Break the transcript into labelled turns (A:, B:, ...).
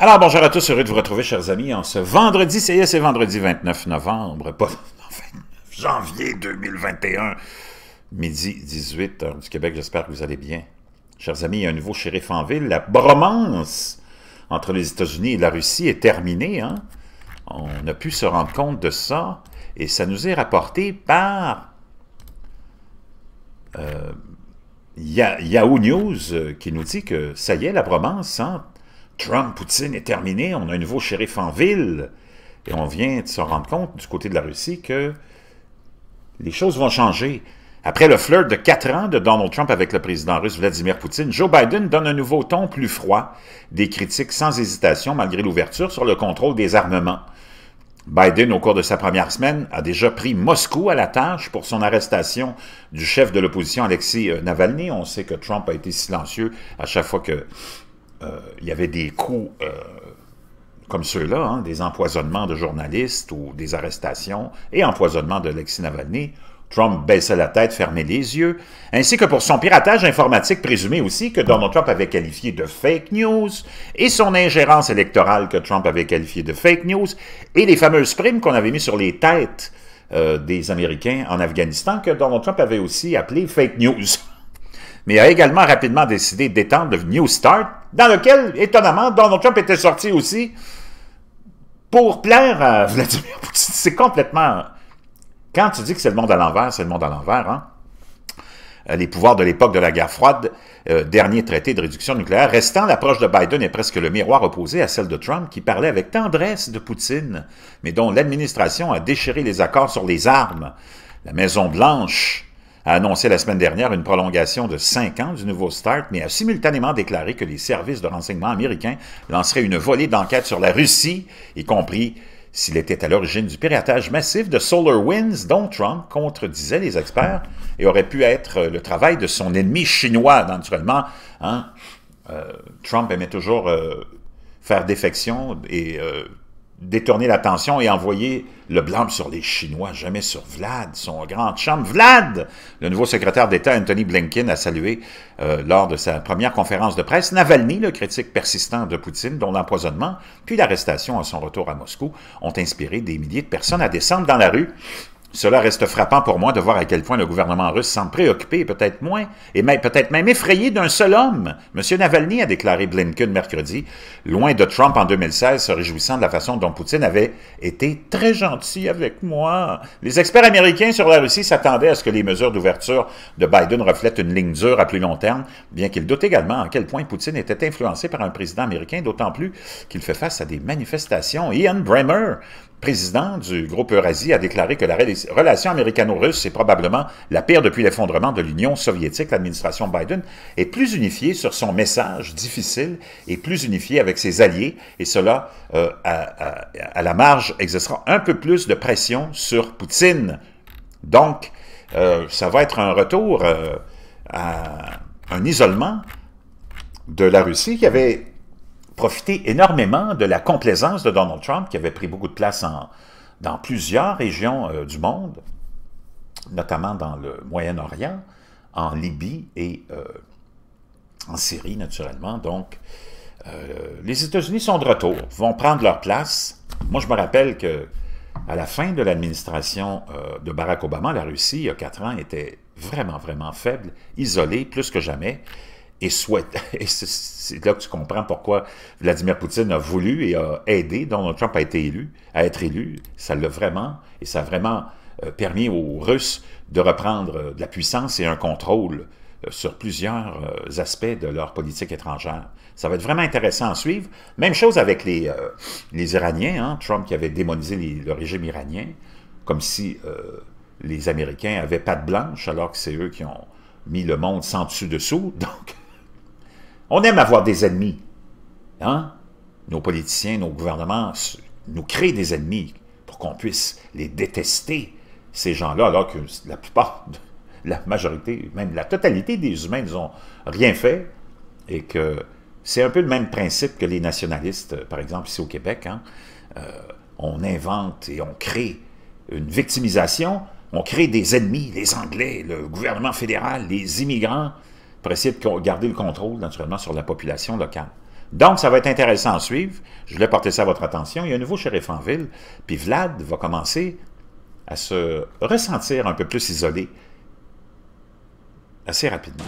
A: Alors, bonjour à tous, heureux de vous retrouver, chers amis, en ce vendredi, ça est, c'est vendredi 29 novembre, pas 29 janvier 2021, midi 18, heure du Québec, j'espère que vous allez bien. Chers amis, il y a un nouveau shérif en ville, la bromance entre les États-Unis et la Russie est terminée, hein? On a pu se rendre compte de ça, et ça nous est rapporté par... Euh, Yahoo News euh, qui nous dit que ça y est, la bromance hein, Trump, Poutine est terminé, on a un nouveau shérif en ville. Et on vient de se rendre compte du côté de la Russie que les choses vont changer. Après le flirt de quatre ans de Donald Trump avec le président russe Vladimir Poutine, Joe Biden donne un nouveau ton plus froid, des critiques sans hésitation malgré l'ouverture sur le contrôle des armements. Biden, au cours de sa première semaine, a déjà pris Moscou à la tâche pour son arrestation du chef de l'opposition Alexis Navalny. On sait que Trump a été silencieux à chaque fois que euh, il y avait des coups euh, comme ceux-là, hein, des empoisonnements de journalistes ou des arrestations et empoisonnement de Lexi Navalny, Trump baissait la tête, fermait les yeux, ainsi que pour son piratage informatique présumé aussi que Donald Trump avait qualifié de fake news, et son ingérence électorale que Trump avait qualifiée de fake news, et les fameuses primes qu'on avait mis sur les têtes euh, des Américains en Afghanistan que Donald Trump avait aussi appelé fake news. mais a également rapidement décidé d'étendre le New Start, dans lequel, étonnamment, Donald Trump était sorti aussi pour plaire à Vladimir Poutine. C'est complètement... Quand tu dis que c'est le monde à l'envers, c'est le monde à l'envers, hein? Euh, les pouvoirs de l'époque de la guerre froide, euh, dernier traité de réduction nucléaire, restant l'approche de Biden est presque le miroir opposé à celle de Trump qui parlait avec tendresse de Poutine, mais dont l'administration a déchiré les accords sur les armes. La Maison-Blanche a annoncé la semaine dernière une prolongation de cinq ans du nouveau START, mais a simultanément déclaré que les services de renseignement américains lanceraient une volée d'enquête sur la Russie, y compris s'il était à l'origine du piratage massif de SolarWinds, dont Trump contredisait les experts et aurait pu être euh, le travail de son ennemi chinois, naturellement. Hein. Euh, Trump aimait toujours euh, faire défection et détourner l'attention et envoyer le blâme sur les Chinois, jamais sur Vlad, son grand chum. Vlad, le nouveau secrétaire d'État Anthony Blinken a salué euh, lors de sa première conférence de presse Navalny, le critique persistant de Poutine, dont l'empoisonnement puis l'arrestation à son retour à Moscou ont inspiré des milliers de personnes à descendre dans la rue cela reste frappant pour moi de voir à quel point le gouvernement russe semble préoccupé, peut-être moins, et peut-être même effrayé d'un seul homme. M. Navalny a déclaré Blinken mercredi, loin de Trump en 2016, se réjouissant de la façon dont Poutine avait été très gentil avec moi. Les experts américains sur la Russie s'attendaient à ce que les mesures d'ouverture de Biden reflètent une ligne dure à plus long terme, bien qu'ils doutent également à quel point Poutine était influencé par un président américain, d'autant plus qu'il fait face à des manifestations. Ian Bremer, président du groupe Eurasie, a déclaré que la relation américano-russe est probablement la pire depuis l'effondrement de l'Union soviétique. L'administration Biden est plus unifiée sur son message difficile et plus unifiée avec ses alliés, et cela, euh, à, la marge, exercera un peu plus de pression sur Poutine. Donc, euh, ça va être un retour euh, à un isolement de la Russie qui avait profiter énormément de la complaisance de Donald Trump, qui avait pris beaucoup de place dans plusieurs régions euh, du monde, notamment dans le Moyen-Orient, en Libye et euh, en Syrie, naturellement. Donc, euh, les États-Unis sont de retour, vont prendre leur place. Moi, je me rappelle que à la fin de l'administration de Barack Obama, la Russie, il y a quatre ans, était vraiment, vraiment faible, isolée, plus que jamais et souhaite. Et c'est là que tu comprends pourquoi Vladimir Poutine a voulu et a aidé, Donald Trump a été élu, à être élu. Ça l'a vraiment, et ça a vraiment euh, permis aux Russes de reprendre euh, de la puissance et un contrôle euh, sur plusieurs aspects de leur politique étrangère. Ça va être vraiment intéressant à suivre. Même chose avec les, les Iraniens, hein, Trump qui avait démonisé le régime iranien, comme si les Américains avaient de blanche, alors que c'est eux qui ont mis le monde sans dessus-dessous. Donc, on aime avoir des ennemis. Hein? Nos politiciens, nos gouvernements nous créent des ennemis pour qu'on puisse les détester, ces gens-là, alors que la plupart, la majorité, même la totalité des humains n'ont rien fait et que c'est un peu le même principe que les nationalistes, euh, par exemple, ici au Québec. Hein? Euh, on invente et on crée une victimisation, on crée des ennemis, les Anglais, le gouvernement fédéral, les immigrants, essayer de garder le contrôle, naturellement, sur la population locale. Donc, ça va être intéressant à suivre. Je voulais porter ça à votre attention. Il y a un nouveau shérif en ville, puis Vlad va commencer à se ressentir un peu plus isolé assez rapidement.